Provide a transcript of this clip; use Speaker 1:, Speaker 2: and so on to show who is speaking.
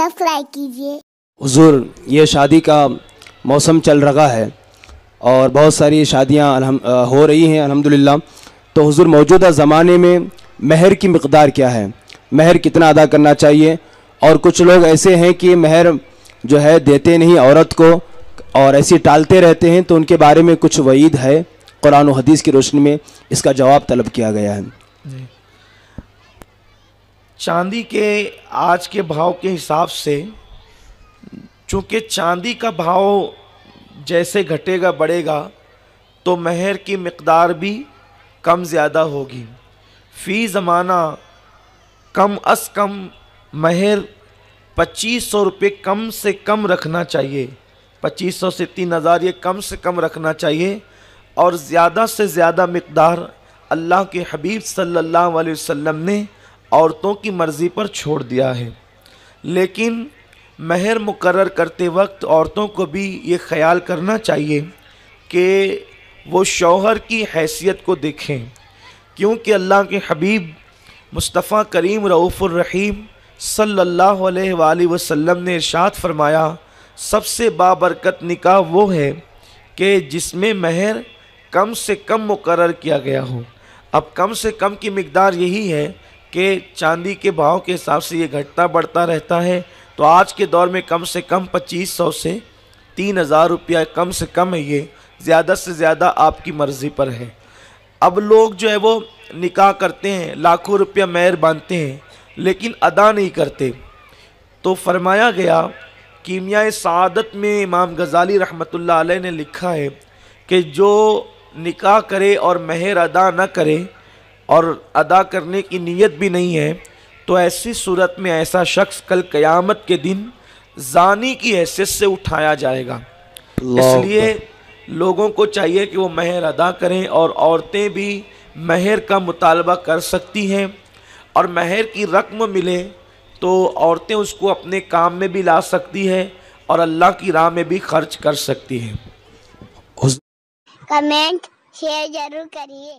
Speaker 1: subscribe कीजिए हजूर ये शादी का मौसम चल रहा है और बहुत सारी शादियाँ हो रही हैं अलहमदिल्ला तो हजूर मौजूदा ज़माने में महर की मकदार क्या है महर कितना अदा करना चाहिए और कुछ लोग ऐसे हैं कि महर जो है देते नहीं औरत को और ऐसे टालते रहते हैं तो उनके बारे में कुछ वईद है कुरान हदीस की रोशनी में इसका जवाब तलब किया गया है
Speaker 2: चांदी के आज के भाव के हिसाब से चूँकि चांदी का भाव जैसे घटेगा बढ़ेगा तो महर की मकदार भी कम ज़्यादा होगी फ़ी ज़माना कम अज़ कम महर पच्चीस सौ रुपये कम से कम रखना चाहिए पच्चीस सौ से तीन हज़ार ये कम से कम रखना चाहिए और ज़्यादा से ज़्यादा मकदार अल्लाह के हबीब सल्लल्लाहु अलैहि वसल्लम ने औरतों की मर्ज़ी पर छोड़ दिया है लेकिन महर मुकर करते वक्त औरतों को भी ये ख्याल करना चाहिए कि वो शौहर की हैसियत को देखें क्योंकि अल्लाह के हबीब मुस्तफ़ा करीम रऊफ़ुलरहीम सल्ला वसम ने इर्शाद फरमाया सबसे बाबरकत निकाह वो है कि जिसमें महर कम से कम मुकर किया गया हो अब कम से कम की मकदार यही है कि चांदी के भाव के हिसाब से ये घटता बढ़ता रहता है तो आज के दौर में कम से कम पच्चीस सौ से तीन हज़ार रुपया कम से कम है ये ज़्यादा से ज़्यादा आपकी मर्ज़ी पर है अब लोग जो है वो निकाह करते हैं लाखों रुपया मेहर बांधते हैं लेकिन अदा नहीं करते तो फरमाया गया कीमिया सदत में इमाम गज़ाली रहमत ने लिखा है कि जो निकाह करे और महर अदा न करे और अदा करने की नीयत भी नहीं है तो ऐसी सूरत में ऐसा शख्स कल क़यामत के दिन जानी की हैसियत से उठाया जाएगा
Speaker 1: इसलिए
Speaker 2: लोगों को चाहिए कि वो महर अदा करें और औरतें भी महर का मुतालबा कर सकती हैं और महर की रकम मिले तो औरतें उसको अपने काम में भी ला सकती हैं और अल्लाह की राह में भी खर्च कर सकती हैं
Speaker 1: कमेंट शेयर जरूर करिए